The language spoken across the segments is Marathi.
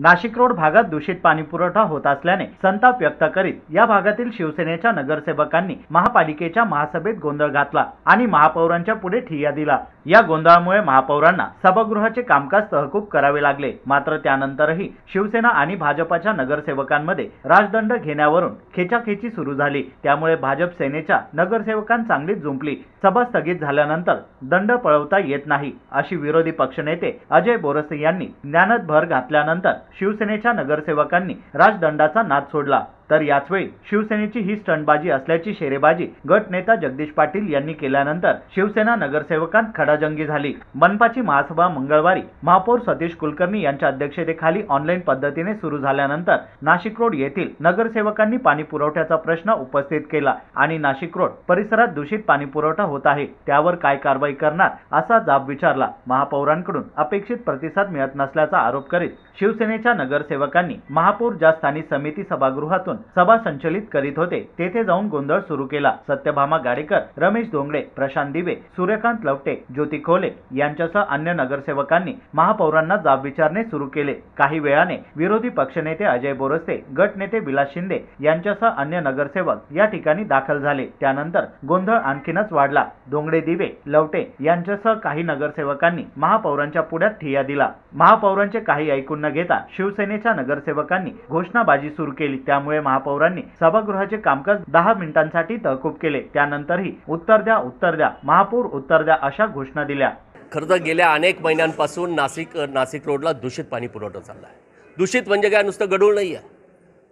नाशिक रोड भागात दूषित पाणी पुरवठा होत असल्याने संताप व्यक्त करीत या भागातील शिवसेनेच्या नगरसेवकांनी महापालिकेच्या महासभेत गोंधळ घातला आणि महापौरांच्या पुढे ठिय्या दिला या गोंधळामुळे महापौरांना सभागृहाचे कामकाज तहकूब करावे लागले मात्र त्यानंतरही शिवसेना आणि भाजपाच्या नगरसेवकांमध्ये राजदंड घेण्यावरून खेचाखेची सुरू झाली त्यामुळे भाजप सेनेच्या नगरसेवकां चांगलीच जुंपली सभा स्थगित झाल्यानंतर दंड पळवता येत नाही अशी विरोधी पक्षनेते अजय बोरसे यांनी ज्ञानात भर घातल्यानंतर शिवसेनेच्या नगरसेवकांनी राजदंडाचा नाद सोडला तर याचवेळी शिवसेनेची ही स्टंटबाजी असल्याची शेरेबाजी गटनेता जगदीश पाटील यांनी केल्यानंतर शिवसेना नगरसेवकांत खडाजंगी झाली मनपाची महासभा मंगळवारी महापौर सतीश कुलकर्णी यांच्या अध्यक्षतेखाली ऑनलाईन पद्धतीने सुरू झाल्यानंतर नाशिक रोड येथील नगरसेवकांनी पाणी पुरवठ्याचा प्रश्न उपस्थित केला आणि नाशिक रोड परिसरात दूषित पाणी पुरवठा होत आहे त्यावर काय कारवाई करणार असा जाब विचारला महापौरांकडून अपेक्षित प्रतिसाद मिळत नसल्याचा आरोप करीत शिवसेनेच्या नगरसेवकांनी महापौर ज्या स्थानिक समिती सभागृहातून सभा संचलित करीत होते तेथे जाऊन गोंधळ सुरू केला सत्यभामा गाडेकर रमेश धोंगडे प्रशांत दिवे सूर्यकांत लवटे ज्योती खोले यांच्यासह अन्य नगरसेवकांनी महापौरांना जाब विचारणे सुरू केले काही वेळाने विरोधी पक्षनेते अजय बोरसे गटनेते विलास शिंदे यांच्यासह अन्य नगरसेवक या ठिकाणी दाखल झाले त्यानंतर गोंधळ आणखीनच वाढला धोंगडे दिवे लवटे यांच्यासह काही नगरसेवकांनी महापौरांच्या पुढ्यात ठिया दिला महापौरांचे काही ऐकून न घेता शिवसेनेच्या नगरसेवकांनी घोषणाबाजी सुरू केली त्यामुळे महापौरांनी सभागृहाचे कामकाज दहा मिनिटांसाठी तहकूब केले त्यानंतरही उत्तर द्या उत्तर द्या महापौर उत्तर द्या अशा घोषणा दिल्या खरं तर गेल्या अनेक महिन्यांपासून नाशिक नाशिक रोडला दूषित पाणी पुरवठा चालला आहे दूषित म्हणजे काय नुसतं गडूळ नाही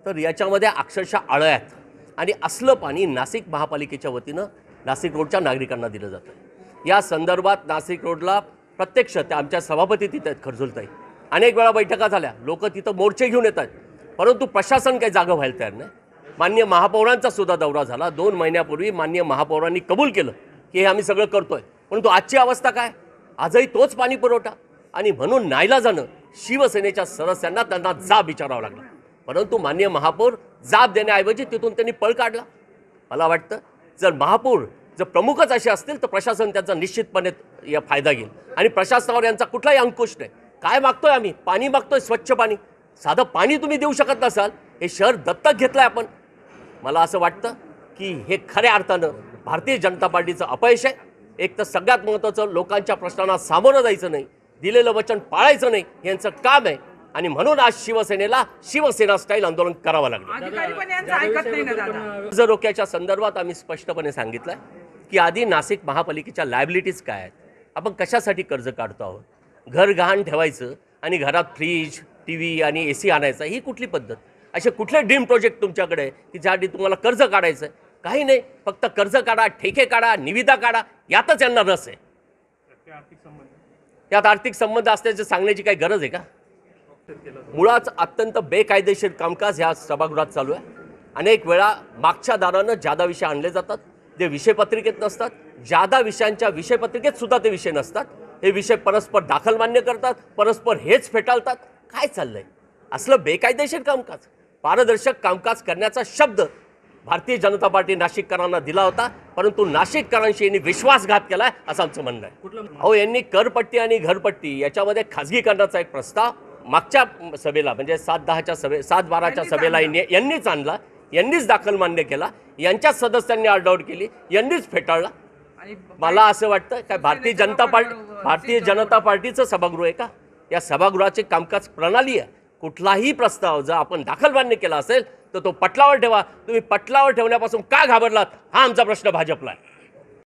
तर याच्यामध्ये अक्षरशः आळं आहेत आणि असलं पाणी नाशिक महापालिकेच्या वतीनं नाशिक रोडच्या नागरिकांना दिलं जातं या संदर्भात नाशिक रोडला प्रत्यक्ष त्या आमच्या सभापती तिथे आहेत खरजुलताई अनेक वेळा बैठका झाल्या लोक तिथं मोर्चे घेऊन येतात परंतु प्रशासन काही जागा व्हायला तयार नाही मान्य महापौरांचा सुद्धा दौरा झाला दोन महिन्यापूर्वी मान्य महापौरांनी कबूल केलं की हे आम्ही सगळं करतोय परंतु आजची अवस्था काय आजही तोच पाणी पुरवठा आणि म्हणून नायला जाणं शिवसेनेच्या सदस्यांना त्यांना जाब विचारावा लागला परंतु मान्य महापौर जाब देण्याऐवजी तिथून त्यांनी पळ काढला मला वाटतं जर महापौर जर प्रमुखच असे असतील तर प्रशासन त्यांचा निश्चितपणे या फायदा घेईल आणि प्रशासनावर यांचा कुठलाही अंकुश नाही काय मागतोय आम्ही पाणी मागतोय स्वच्छ पाणी साधं पाणी तुम्ही देऊ शकत नसाल हे शहर दत्तक घेतलं आहे आपण मला असं वाटतं की हे खऱ्या अर्थानं भारतीय जनता पार्टीचं अपयश आहे एक तर सगळ्यात महत्त्वाचं लोकांच्या प्रश्नांना सामोरं जायचं नाही दिलेलं वचन पाळायचं नाही यांचं काम आहे आणि म्हणून आज शिवसेनेला शिवसेना स्टाईल आंदोलन करावं लागलं कर्ज रोख्याच्या संदर्भात आम्ही स्पष्टपणे सांगितलं की आधी नाशिक महापालिकेच्या लायबिलिटीज काय आहेत आपण कशासाठी कर्ज काढतो आहोत घर गहाण ठेवायचं आणि घरात फ्रीज टी व्ही आणि ए सी आणायचा ही कुठली पद्धत असे कुठले ड्रीम प्रोजेक्ट तुमच्याकडे आहे की ज्यासाठी तुम्हाला कर्ज काढायचं आहे काही नाही फक्त कर्ज काढा ठेके काढा निविदा काढा यातच यांना रस आहे त्यात आर्थिक संबंध असल्याचं सांगण्याची काही गरज आहे का मुळात अत्यंत बेकायदेशीर कामकाज ह्या सभागृहात चालू आहे अनेक वेळा मागच्या दारानं जादा विषय आणले जातात विषय विषयपत्रिकेत नसतात जादा विषयांच्या विषयपत्रिकेत सुद्धा ते विषय नसतात हे विषय परस्पर दाखल मान्य करतात परस्पर हेच फेटाळतात काय चाललंय असलं बेकायदेशीर कामकाज पारदर्शक कामकाज करण्याचा शब्द भारतीय जनता पार्टी नाशिककरांना दिला होता परंतु नाशिककरांशी यांनी विश्वासघात केलाय असं आमचं म्हणणं आहे अहो यांनी करपट्टी आणि घरपट्टी याच्यामध्ये खाजगीकरणाचा एक प्रस्ताव मागच्या सभेला म्हणजे सात दहाच्या सभे सात बाराच्या सभेला यांनीच आणला यांनीच दाखल मान्य केला यांच्याच सदस्यांनी आउट केली यांनीच फेटाळला मला असं वाटतं काय भारतीय जनता पार्टी भारतीय जनता पार्टीचं सभागृह आहे का या सभागृहाची कामकाज प्रणाली आहे कुठलाही प्रस्ताव जर आपण मान्य केला असेल तर तो पटलावर ठेवा तुम्ही पटलावर ठेवण्यापासून का घाबरलात हा आमचा प्रश्न भाजपला आहे